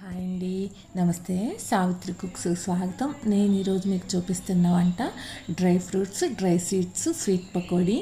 hi అండి నమస్తే Savitri cooks స్వాగతం నేను ఈరోజు మీకు చూపిస్తున్న వంట dry fruits dry seeds sweet pakodi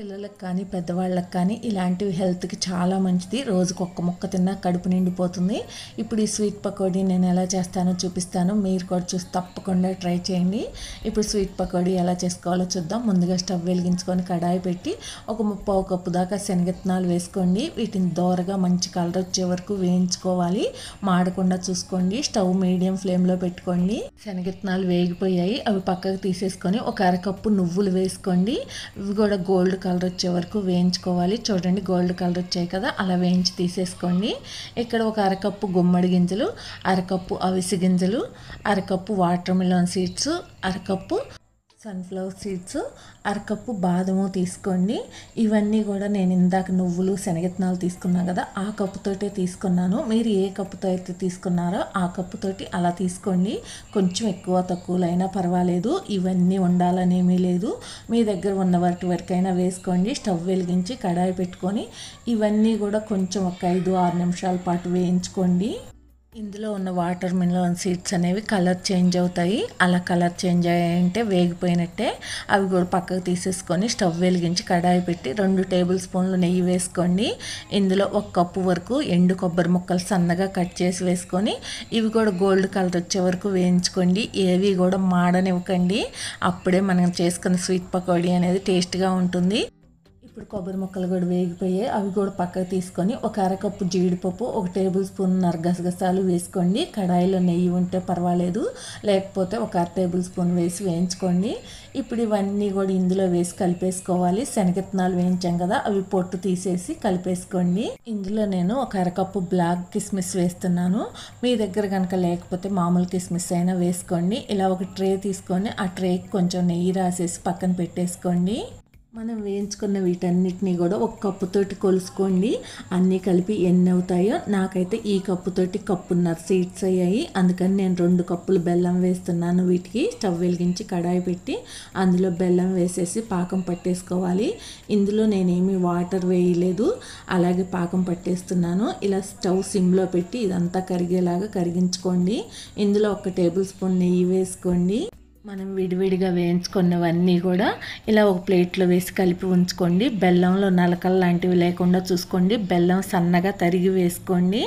పిల్లలకు కానీ పెద్దవాళ్ళకి కానీ ఇలాంటివి హెల్త్కి చాలా మంచిది రోజుకు ఒక్క ముక్క తిన్నా కడుపు నిండిపోతుంది ఇప్పుడు ఈ స్వీట్ పకోడీ నేను ఎలా చేస్తానో చూపిస్తాను మీరు కూడా చూసి తప్పకుండా ట్రై చేయండి ఇప్పుడు స్వీట్ పకోడీ ఎలా చేసుకోవాలో చూద్దాం ముందుగా స్టవ్ వెలిగించుకొని కడాయి పెట్టి ఒక ముప్పావు కప్పు దాకా శనగత్నాలు వేసుకోండి వీటిని దోరగా మంచి కలర్ వచ్చే వరకు వేయించుకోవాలి మాడకుండా చూసుకోండి స్టవ్ మీడియం ఫ్లేమ్లో పెట్టుకోండి శనగత్నాలు వేగిపోయాయి అవి పక్కకు తీసేసుకొని ఒక అరకప్పు నువ్వులు వేసుకోండి ఇవి కూడా గోల్డ్ కలర్ వచ్చే వరకు వేయించుకోవాలి చూడండి గోల్డ్ కలర్ వచ్చాయి కదా అలా వేయించి తీసేసుకోండి ఇక్కడ ఒక అరకప్పు గుమ్మడి గింజలు అరకప్పు అవిసి గింజలు అరకప్పు వాటర్ మిలన్ సీడ్స్ అరకప్పు సన్ఫ్లవర్ సీడ్స్ అరకప్పు బాదము తీసుకోండి ఇవన్నీ కూడా నేను ఇందాక నువ్వులు శనగత్నాలు తీసుకున్నాను కదా ఆ కప్పుతోటే తీసుకున్నాను మీరు ఏ కప్పుతో అయితే తీసుకున్నారో ఆ కప్పుతోటి అలా తీసుకోండి కొంచెం ఎక్కువ తక్కువలైనా పర్వాలేదు ఇవన్నీ ఉండాలనేమీ లేదు మీ దగ్గర ఉన్న వాటి వరకైనా వేసుకోండి స్టవ్ వెలిగించి కడాయి పెట్టుకొని ఇవన్నీ కూడా కొంచెం ఒక ఐదు ఆరు నిమిషాల పాటు వేయించుకోండి ఇందులో ఉన్న వాటర్ మిలన్ సీడ్స్ అనేవి కలర్ చేంజ్ అవుతాయి అలా కలర్ చేంజ్ అయ్యాయంటే వేగిపోయినట్టే అవి కూడా పక్కకు తీసేసుకొని స్టవ్ వెలిగించి కడాయి పెట్టి రెండు టేబుల్ స్పూన్లు నెయ్యి వేసుకోండి ఇందులో ఒక కప్పు వరకు ఎండు కొబ్బరి ముక్కలు సన్నగా కట్ చేసి వేసుకొని ఇవి కూడా గోల్డ్ కలర్ వచ్చే వరకు వేయించుకోండి ఏవి కూడా మాడనివ్వకండి అప్పుడే మనం చేసుకున్న స్వీట్ పకోడీ అనేది టేస్ట్గా ఉంటుంది ఇప్పుడు కొబ్బరి ముక్కలు కూడా వేగిపోయాయి అవి కూడా పక్కకు తీసుకొని ఒక అరకప్పు జీడిపప్పు ఒక టేబుల్ స్పూన్ నరగసగసాలు వేసుకోండి కడాయిలో నెయ్యి ఉంటే పర్వాలేదు లేకపోతే ఒక అర టేబుల్ స్పూన్ వేసి వేయించుకోండి ఇప్పుడు ఇవన్నీ కూడా ఇందులో వేసి కలిపేసుకోవాలి శనగత్నాలు వేయించాం కదా అవి పొట్టు తీసేసి కలిపేసుకోండి ఇందులో నేను ఒక అరకప్పు బ్లాక్ కిస్మిస్ వేస్తున్నాను మీ దగ్గర కనుక లేకపోతే మామూలు కిస్మిస్ అయినా వేసుకోండి ఇలా ఒక ట్రే తీసుకొని ఆ ట్రేకి కొంచెం నెయ్యి రాసేసి పక్కన పెట్టేసుకోండి మనం వేయించుకున్న వీటన్నిటిని కూడా ఒక కప్పుతోటి కొలుసుకోండి అన్నీ కలిపి ఎన్ని అవుతాయో నాకైతే ఈ కప్పుతోటి కప్పున్నర సీడ్స్ అయ్యాయి అందుకని నేను రెండు కప్పులు బెల్లం వేస్తున్నాను వీటికి స్టవ్ వెలిగించి కడాయి పెట్టి అందులో బెల్లం వేసేసి పాకం పట్టేసుకోవాలి ఇందులో నేనేమి వాటర్ వేయలేదు అలాగే పాకం పట్టేస్తున్నాను ఇలా స్టవ్ సిమ్లో పెట్టి ఇదంతా కరిగేలాగా కరిగించుకోండి ఇందులో ఒక టేబుల్ స్పూన్ నెయ్యి వేసుకోండి మనం విడివిడిగా వేయించుకున్నవన్నీ కూడా ఇలా ఒక ప్లేట్లో వేసి కలిపి ఉంచుకోండి బెల్లంలో నలకలు లాంటివి లేకుండా చూసుకోండి బెల్లం సన్నగా తరిగి వేసుకోండి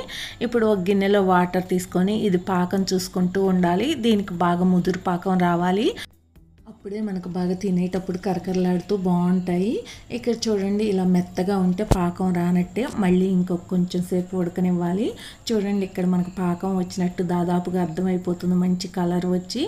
ఇప్పుడు ఒక గిన్నెలో వాటర్ తీసుకొని ఇది పాకం చూసుకుంటూ ఉండాలి దీనికి బాగా ముదురు పాకం రావాలి ఇప్పుడే మనకు బాగా తినేటప్పుడు కరకరలాడుతూ బాగుంటాయి ఇక్కడ చూడండి ఇలా మెత్తగా ఉంటే పాకం రానట్టే మళ్ళీ ఇంకొక కొంచెం సేపు ఉడకనివ్వాలి చూడండి ఇక్కడ మనకు పాకం వచ్చినట్టు దాదాపుగా అర్థమైపోతుంది మంచి కలర్ వచ్చి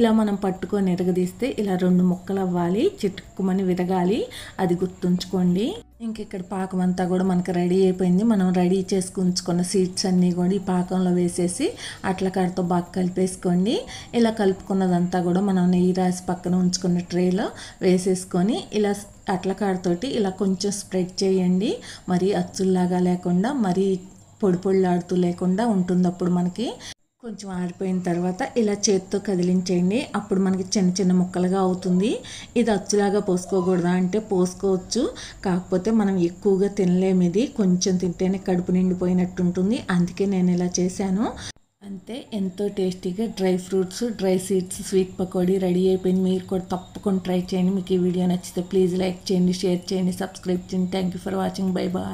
ఇలా మనం పట్టుకొని ఎరగదీస్తే ఇలా రెండు ముక్కలు అవ్వాలి చిట్టుకుమని విరగాలి అది గుర్తుంచుకోండి ఇంక ఇక్కడ పాకం అంతా కూడా మనకు రెడీ అయిపోయింది మనం రెడీ చేసుకు ఉంచుకున్న సీడ్స్ అన్నీ కూడా ఈ పాకంలో వేసేసి అట్ల కడతో బాగా కలిపేసుకోండి ఇలా కలుపుకున్నదంతా కూడా మనం నెయ్యి రాసి పక్కన ఉంచుకున్న ట్రేలో వేసేసుకొని ఇలా అట్ల కాడతోటి ఇలా కొంచెం స్ప్రెడ్ చేయండి మరీ అచ్చుల్లాగా లేకుండా మరీ పొడి పొడిలాడుతూ లేకుండా ఉంటుంది అప్పుడు మనకి కొంచెం ఆరిపోయిన తర్వాత ఇలా చేతితో కదిలించేయండి అప్పుడు మనకి చిన్న చిన్న ముక్కలుగా అవుతుంది ఇది అచ్చులాగా పోసుకోకూడదా అంటే పోసుకోవచ్చు కాకపోతే మనం ఎక్కువగా తినలేము ఇది కొంచెం తింటేనే కడుపు నిండిపోయినట్టు ఉంటుంది అందుకే నేను ఇలా చేశాను అంతే ఎంతో టేస్టీగా dry fruits dry seeds sweet pakodi ready అయిపోయింది మీరు కూడా తప్పకుండా ట్రై చేయండి మీకు ఈ వీడియో నచ్చితే ప్లీజ్ లైక్ చేయండి షేర్ చేయండి సబ్స్క్రైబ్ చేయండి thank you for watching bye bye